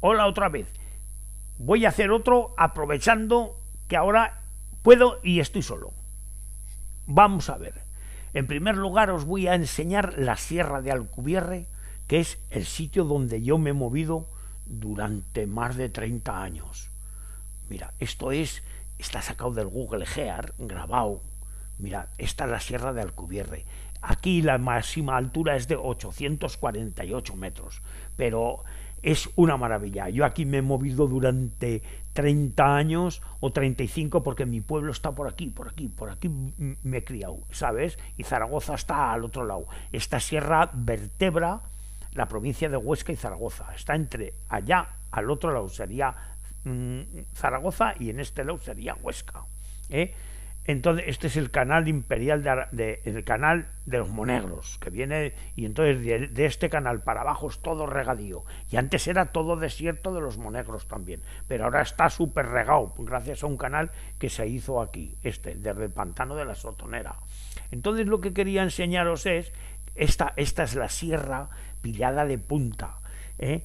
Hola otra vez. Voy a hacer otro aprovechando que ahora puedo y estoy solo. Vamos a ver. En primer lugar os voy a enseñar la Sierra de Alcubierre, que es el sitio donde yo me he movido durante más de 30 años. Mira, esto es, está sacado del Google Gear, grabado. Mira, esta es la Sierra de Alcubierre. Aquí la máxima altura es de 848 metros, pero es una maravilla. Yo aquí me he movido durante 30 años o 35 porque mi pueblo está por aquí, por aquí, por aquí me he criado, ¿sabes? Y Zaragoza está al otro lado. Esta sierra vertebra la provincia de Huesca y Zaragoza. Está entre allá, al otro lado sería mm, Zaragoza y en este lado sería Huesca. ¿eh? entonces este es el canal imperial de, el canal de los monegros que viene y entonces de, este canal para abajo es todo regadío y antes era todo desierto de los monegros también pero ahora está súper regado gracias a un canal que se hizo aquí este desde el pantano de la sotonera entonces lo que quería enseñaros es esta esta es la sierra pillada de punta ¿eh?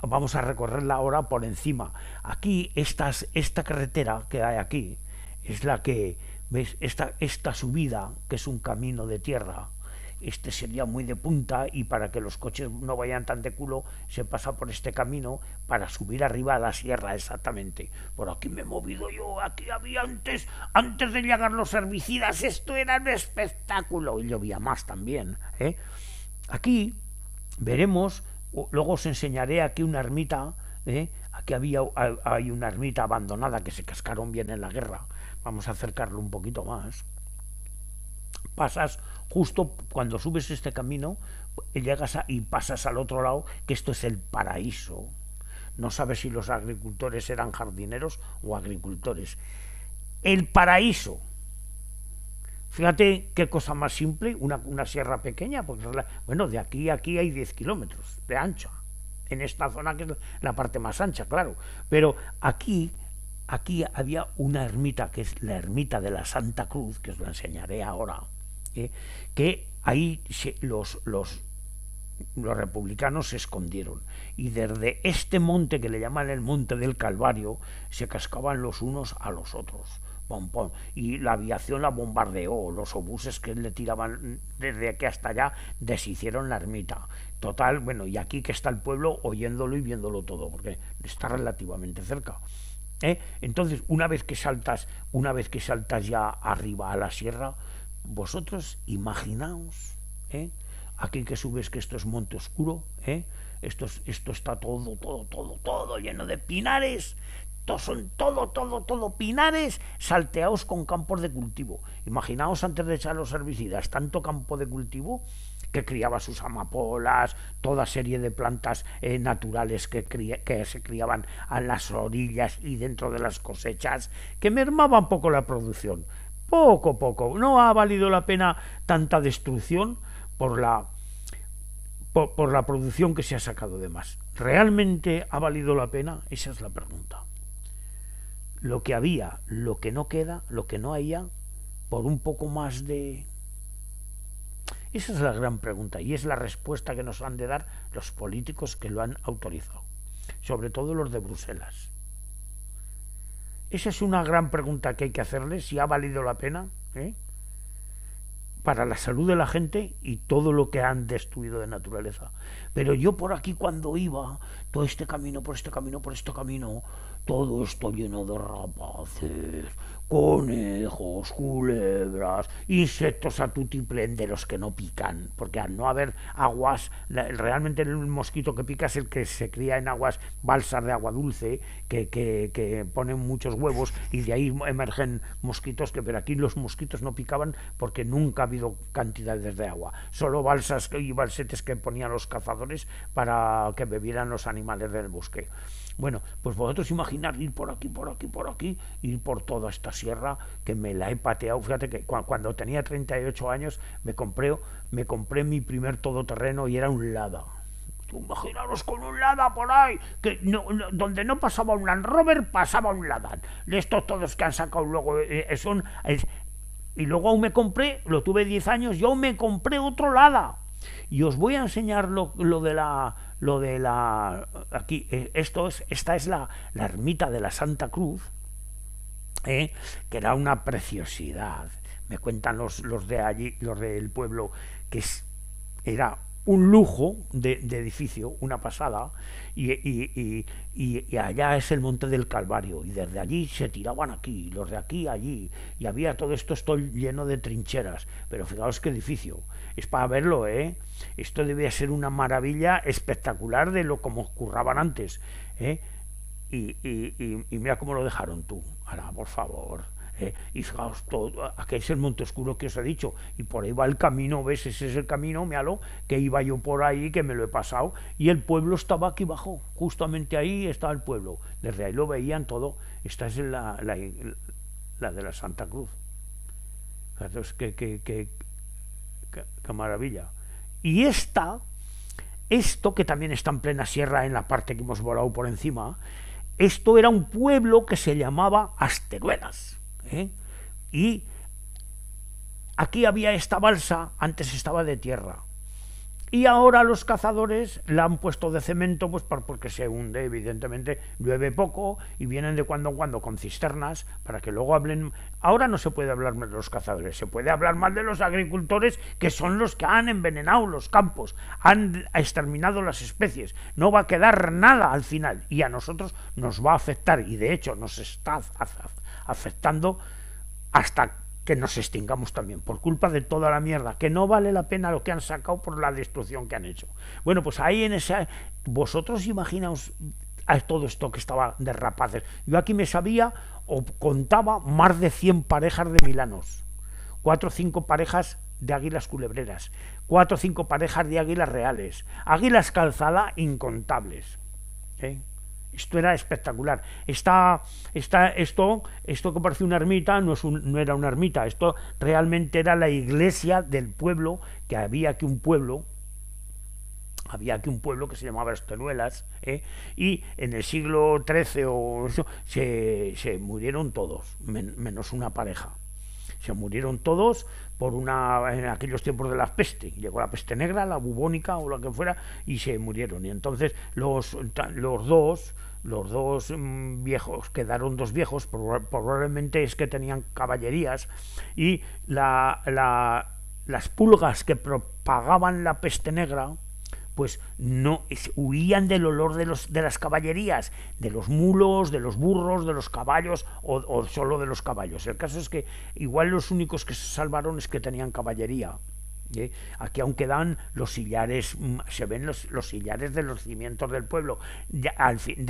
vamos a recorrerla ahora por encima aquí esta carretera que hay aquí es la que, ¿ves? Esta, esta subida, que es un camino de tierra, este sería muy de punta y para que los coches no vayan tan de culo se pasa por este camino para subir arriba a la sierra exactamente. Por aquí me he movido yo, aquí había antes, antes de llegar los herbicidas, esto era un espectáculo y llovía más también. ¿eh? Aquí veremos, luego os enseñaré aquí una ermita, ¿eh? aquí había, hay una ermita abandonada que se cascaron bien en la guerra Vamos a acercarlo un poquito más. Pasas justo cuando subes este camino, eh, llegas y pasas al otro lado, que esto es el paraíso. No sabes si los agricultores eran jardineros o agricultores. El paraíso. Fíjate qué cosa más simple, una, sierra pequeña, porque bueno, de aquí a aquí hay 10 kilómetros de ancha, en esta zona que es la parte más ancha, claro. Pero aquí aquí había una ermita, que es la ermita de la Santa Cruz, que os la enseñaré ahora, ¿eh? que ahí los, los, los republicanos se escondieron. Y desde este monte que le llaman el Monte del Calvario, se cascaban los unos a los otros. Pom, Y la aviación la bombardeó, los obuses que le tiraban desde aquí hasta allá deshicieron la ermita. Total, bueno, y aquí que está el pueblo oyéndolo y viéndolo todo, porque está relativamente cerca. ¿eh? Entonces, una vez que saltas, una vez que saltas ya arriba a la sierra, vosotros imaginaos, ¿eh? aquí que subes que esto es monte oscuro, ¿eh? esto, esto está todo, todo, todo, todo lleno de pinares, son todo, todo, todo pinares salteados con campos de cultivo. Imaginaos antes de echar los herbicidas, tanto campo de cultivo que criaba sus amapolas, toda serie de plantas eh, naturales que, se criaban a las orillas y dentro de las cosechas, que mermaban poco la producción. Poco, poco. No ha valido la pena tanta destrucción por la, por la producción que se ha sacado de más. ¿Realmente ha valido la pena? Esa es la pregunta lo que había, lo que no queda, lo que no haya, por un poco más de... Esa es la gran pregunta y es la respuesta que nos han de dar los políticos que lo han autorizado, sobre todo los de Bruselas. Esa es una gran pregunta que hay que hacerle, si ha valido la pena ¿eh? para la salud de la gente y todo lo que han destruido de naturaleza. Pero yo por aquí cuando iba, todo este camino, por este camino, por este camino, todo esto lleno de rapaces, conejos, culebras, insectos a tutiplén de los que no pican, porque al no haber aguas, realmente el mosquito que pica es el que se cría en aguas balsas de agua dulce, que, que ponen muchos huevos y de ahí emergen mosquitos, que pero aquí los mosquitos no picaban porque nunca ha habido cantidades de agua, solo balsas y balsetes que ponían los cazadores para que bebieran los animales del bosque. Bueno, pues vosotros imaginad ir por aquí, por aquí, por aquí, ir por toda esta sierra que me la he pateado. Fíjate que cuando tenía 38 años me compré, me compré mi primer todoterreno y era un Lada. Imaginaros con un Lada por ahí, que no, donde no pasaba un Land Rover, pasaba un Lada. De estos todos que han sacado luego, eh, eh, eh, son, y luego aún me compré, lo tuve 10 años, yo me compré otro Lada. Y os voy a enseñar lo de la lo de la aquí eh, esto es esta es la, la ermita de la Santa Cruz ¿eh? que era una preciosidad me cuentan los, los de allí los del pueblo que es, era un lujo de, edificio, una pasada, y, y, y, y, allá es el Monte del Calvario, y desde allí se tiraban aquí, los de aquí allí, y había todo esto estoy lleno de trincheras, pero fijaos qué edificio, es para verlo, ¿eh? Esto debía ser una maravilla espectacular de lo como ocurraban antes, ¿eh? Y, mira cómo lo dejaron tú, ahora, por favor. Eh, y fijaos, todo, aquí es el monte oscuro que os he dicho, y por ahí va el camino, ves, ese es el camino, míralo, que iba yo por ahí, que me lo he pasado, y el pueblo estaba aquí abajo, justamente ahí estaba el pueblo, desde ahí lo veían todo, esta es la, de la Santa Cruz. Entonces, qué, qué maravilla. Y esta, esto que también está en plena sierra en la parte que hemos volado por encima, esto era un pueblo que se llamaba Asteruelas. ¿eh? Y aquí había esta balsa, antes estaba de tierra. Y ahora los cazadores la han puesto de cemento, pues porque se hunde, evidentemente, llueve poco y vienen de cuando en cuando con cisternas para que luego hablen. Ahora no se puede hablar mal de los cazadores, se puede hablar mal de los agricultores que son los que han envenenado los campos, han exterminado las especies. No va a quedar nada al final y a nosotros nos va a afectar y de hecho nos está afectando hasta que nos extingamos también por culpa de toda la mierda, que no vale la pena lo que han sacado por la destrucción que han hecho. Bueno, pues ahí en esa... Vosotros imaginaos a todo esto que estaba de rapaces. Yo aquí me sabía o contaba más de 100 parejas de milanos, cuatro o cinco parejas de águilas culebreras, cuatro o cinco parejas de águilas reales, águilas calzada incontables. ¿eh? Esto era espectacular. está está esto, esto que parece una ermita no, es no era una ermita, esto realmente era la iglesia del pueblo, que había aquí un pueblo, había aquí un pueblo que se llamaba Estenuelas ¿eh? y en el siglo XIII o se, murieron todos, menos una pareja. Se murieron todos por una en aquellos tiempos de la peste. Llegó la peste negra, la bubónica o lo que fuera y se murieron. Y entonces los, los dos los dos mm, viejos, quedaron dos viejos, probablemente es que tenían caballerías, y la, las pulgas que propagaban la peste negra, pues no huían del olor de, los, de las caballerías, de los mulos, de los burros, de los caballos o, o solo de los caballos. El caso es que igual los únicos que se salvaron es que tenían caballería. ¿eh? Aquí aún quedan los sillares, mm, se ven los, sillares de los cimientos del pueblo, de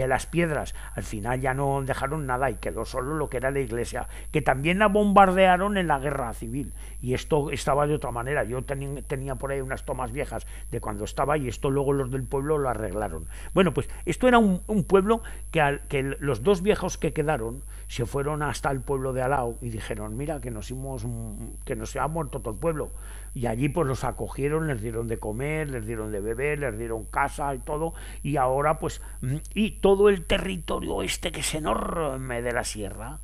las piedras. Al final ya no dejaron nada y quedó solo lo que era la iglesia, que también la bombardearon en la guerra civil. Y esto estaba de otra manera. Yo tenía por ahí unas tomas viejas de cuando estaba y esto luego los del pueblo lo arreglaron. Bueno, pues esto era un, pueblo que, al, que los dos viejos que quedaron se fueron hasta el pueblo de Alao y dijeron, mira, que nos, hemos, mm, que nos ha muerto todo el pueblo. Y allí pues los acogieron, les dieron de comer, les dieron de beber, les dieron casa y todo, y ahora pues, mm, y todo el territorio este que es enorme de la sierra,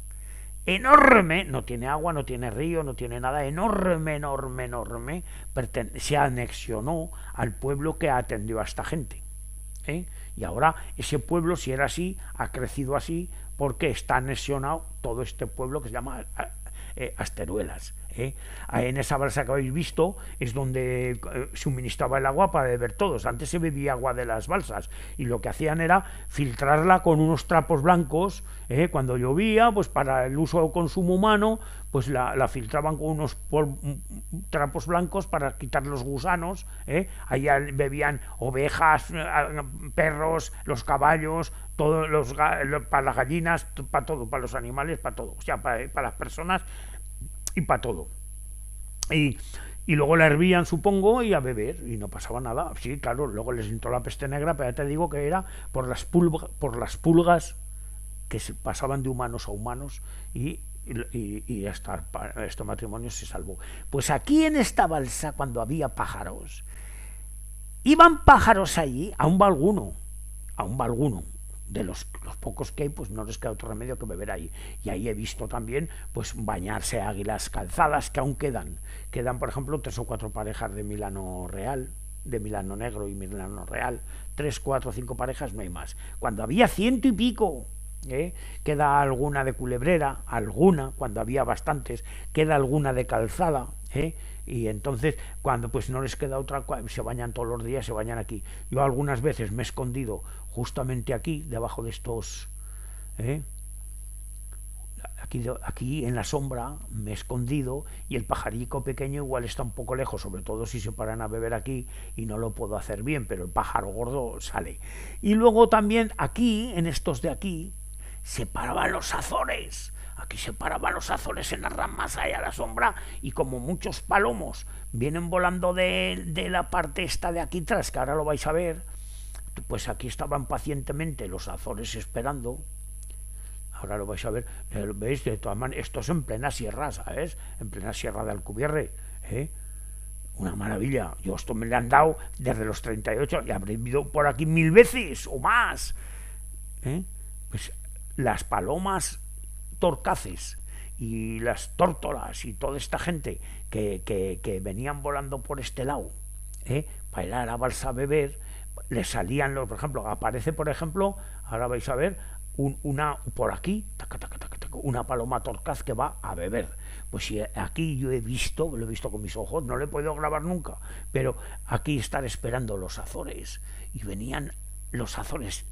enorme, no tiene agua, no tiene río, no tiene nada, enorme, enorme, enorme, se anexionó al pueblo que atendió a esta gente. ¿eh? Y ahora ese pueblo, si era así, ha crecido así porque está anexionado todo este pueblo que se llama eh, Asteruelas. ¿eh? En esa balsa que habéis visto es donde se eh, suministraba el agua para beber todos. Antes se bebía agua de las balsas y lo que hacían era filtrarla con unos trapos blancos. ¿eh? Cuando llovía, pues para el uso o consumo humano, pues la, filtraban con unos trapos blancos para quitar los gusanos. ¿eh? Allá bebían ovejas, perros, los caballos, todos los, para las gallinas, para todo, para los animales, para todo, sea, para las personas y para todo. Y, y luego la hervían, supongo, y a beber, y no pasaba nada. Sí, claro, luego les entró la peste negra, pero ya te digo que era por las, por las pulgas que se pasaban de humanos a humanos y, y, hasta este matrimonio se salvó. Pues aquí en esta balsa, cuando había pájaros, iban pájaros allí, a un alguno, a un alguno, de los, los, pocos que hay, pues no les queda otro remedio que beber ahí. Y ahí he visto también pues bañarse águilas calzadas, que aún quedan. Quedan, por ejemplo, tres o cuatro parejas de Milano Real, de Milano Negro y Milano Real. Tres, cuatro, cinco parejas, no hay más. Cuando había ciento y pico. ¿eh? Queda alguna de culebrera, alguna, cuando había bastantes, queda alguna de calzada. ¿eh? y entonces cuando pues no les queda otra se bañan todos los días se bañan aquí yo algunas veces me he escondido justamente aquí debajo de estos ¿eh? aquí, aquí en la sombra me he escondido y el pajarico pequeño igual está un poco lejos sobre todo si se paran a beber aquí y no lo puedo hacer bien pero el pájaro gordo sale y luego también aquí en estos de aquí se paraban los azores Aquí se paraban los azores en las ramas allá a la sombra y como muchos palomos vienen volando de, de la parte esta de aquí atrás, que ahora lo vais a ver, pues aquí estaban pacientemente los azores esperando. Ahora lo vais a ver, eh, veis de todas maneras, esto es en plena sierra, ¿sabes? En plena sierra de Alcubierre, ¿eh? Una maravilla. Yo esto me le han dado desde los 38 y habré ido por aquí mil veces o más. ¿eh? Pues las palomas torcaces y las tórtolas y toda esta gente que, venían volando por este lado ¿eh? para ir a la balsa a beber, le salían los, por ejemplo, aparece, por ejemplo, ahora vais a ver, una por aquí, una paloma torcaz que va a beber. Pues si aquí yo he visto, lo he visto con mis ojos, no le he podido grabar nunca, pero aquí están esperando los Azores y venían los Azores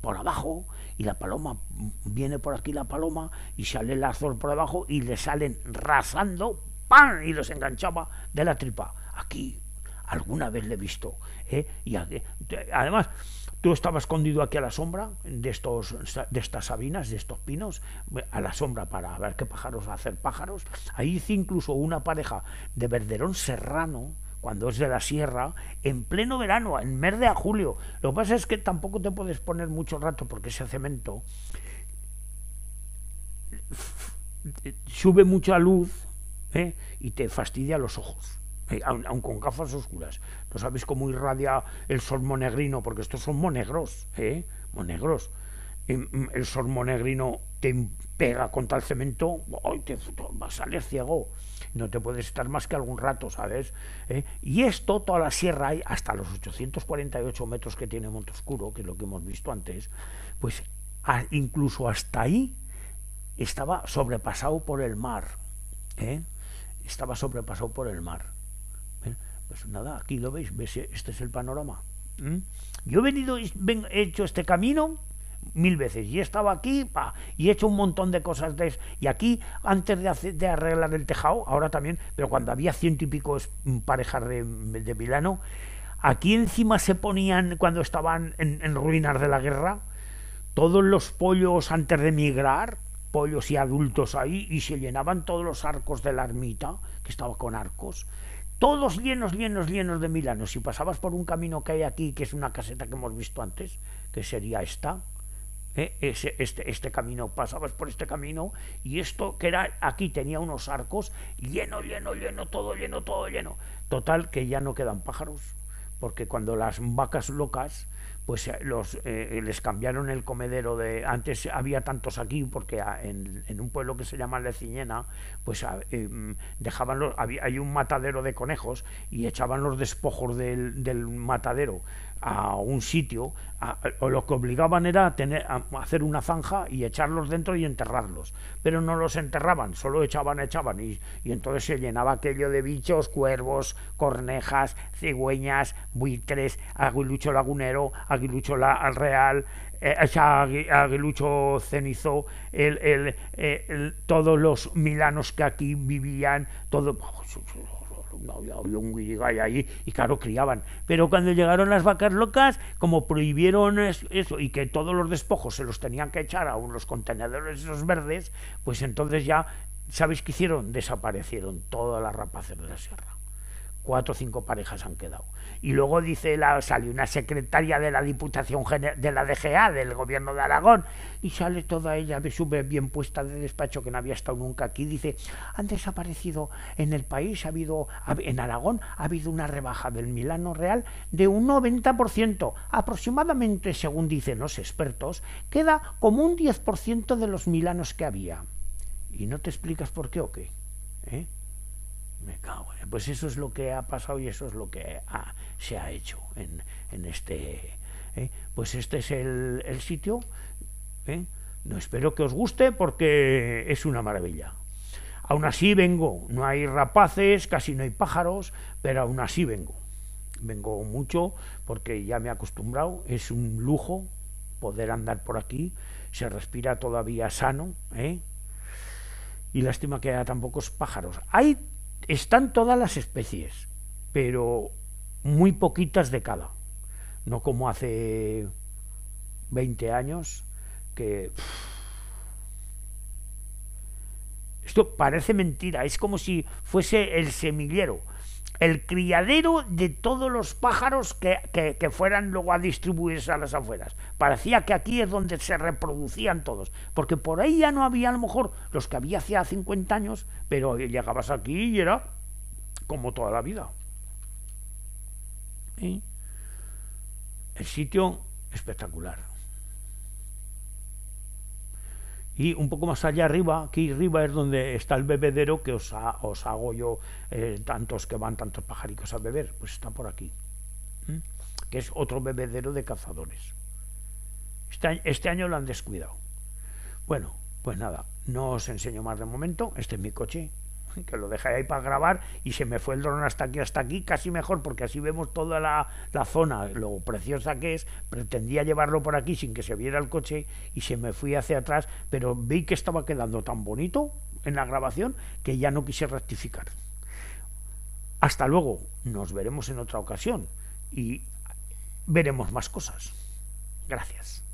por abajo y la paloma, viene por aquí la paloma y sale el azor por abajo y le salen rasando, ¡pam! y los enganchaba de la tripa. Aquí, alguna vez le he visto. ¿eh? Y además, tú estabas escondido aquí a la sombra de, estos, de estas sabinas, de estos pinos, a la sombra para ver qué pájaros hacer pájaros. Ahí hice incluso una pareja de verderón serrano cuando es de la sierra, en pleno verano, en mer de a julio. Lo que pasa es que tampoco te puedes poner mucho rato porque ese cemento sube mucha luz ¿eh? y te fastidia los ojos. ¿eh? Aun, con gafas oscuras. No sabéis cómo irradia el sol monegrino, porque estos son monegros, ¿eh? monegros. Em, mm, el sol monegrino te pega con tal cemento, ¡ay, te vas a salir ciego! no te puedes estar más que algún rato, ¿sabes? ¿Eh? Y esto, toda la sierra hay, hasta los 848 metros que tiene Oscuro, que es lo que hemos visto antes, pues incluso hasta ahí estaba sobrepasado por el mar. ¿eh? Estaba sobrepasado por el mar. ¿Eh? Pues nada, aquí lo veis, ¿Ves? este es el panorama. ¿Mm? Yo he venido, he hecho este camino mil veces y estaba aquí pa, y he hecho un montón de cosas de y aquí antes de, hacer, de arreglar el tejado ahora también pero cuando había ciento y pico mm, parejas de, Milano aquí encima se ponían cuando estaban en, ruinas de la guerra todos los pollos antes de emigrar pollos y adultos ahí y se llenaban todos los arcos de la ermita que estaba con arcos todos llenos, llenos, llenos de milanos. Si pasabas por un camino que hay aquí, que es una caseta que hemos visto antes, que sería esta, ¿eh? ese, este, este camino, pasabas por este camino y esto que era aquí tenía unos arcos lleno, lleno, lleno, todo lleno, todo lleno. Total que ya no quedan pájaros, porque cuando las vacas locas pues eh, los, eh, les cambiaron el comedero de antes había tantos aquí porque ah, en, en un pueblo que se llama Leciñena pues ah, mm, dejaban los, había, hay un matadero de conejos y echaban los despojos del, del matadero a un sitio, o lo que obligaban era a tener, hacer una zanja y echarlos dentro y enterrarlos. Pero no los enterraban, solo echaban, echaban. Y, entonces se llenaba aquello de bichos, cuervos, cornejas, cigüeñas, buitres, aguilucho lagunero, aguilucho la, real, eh, aguilucho cenizo, el, eh, el, todos los milanos que aquí vivían, todo había un guirigay ahí y claro, criaban. Pero cuando llegaron las vacas locas, como prohibieron eso y que todos los despojos se los tenían que echar a unos contenedores esos verdes, pues entonces ya, ¿sabéis qué hicieron? Desaparecieron todas las rapaces de la sierra cuatro o cinco parejas han quedado. Y luego dice la, sale una secretaria de la Diputación de la DGA, del gobierno de Aragón, y sale toda ella de sube bien puesta de despacho que no había estado nunca aquí. Dice, han desaparecido en el país, ha habido, en Aragón ha habido una rebaja del Milano Real de un 90%. Aproximadamente, según dicen los expertos, queda como un 10% de los milanos que había. ¿Y no te explicas por qué o qué? ¿Eh? Me cago Pues eso es lo que ha pasado y eso es lo que se ha hecho en, en este... ¿eh? Pues este es el, el sitio. ¿eh? No espero que os guste porque es una maravilla. Aún así vengo. No hay rapaces, casi no hay pájaros, pero aún así vengo. Vengo mucho porque ya me he acostumbrado. Es un lujo poder andar por aquí. Se respira todavía sano. ¿eh? y lástima que haya tan pocos pájaros. Hay están todas las especies, pero muy poquitas de cada. No como hace 20 años que... Esto parece mentira, es como si fuese el semillero el criadero de todos los pájaros que, fueran luego a distribuirse a las afueras. Parecía que aquí es donde se reproducían todos, porque por ahí ya no había a lo mejor los que había hacía 50 años, pero llegabas aquí y era como toda la vida. El sitio espectacular. Y un poco más allá arriba, aquí arriba es donde está el bebedero que os, os hago yo, eh, tantos que van tantos pajaricos a beber, pues está por aquí, que es otro bebedero de cazadores. Este, este año lo han descuidado. Bueno, pues nada, no os enseño más de momento, este es mi coche, que lo dejé ahí para grabar y se me fue el dron hasta aquí, hasta aquí, casi mejor porque así vemos toda la, la, zona, lo preciosa que es, pretendía llevarlo por aquí sin que se viera el coche y se me fui hacia atrás, pero vi que estaba quedando tan bonito en la grabación que ya no quise rectificar. Hasta luego, nos veremos en otra ocasión y veremos más cosas. Gracias.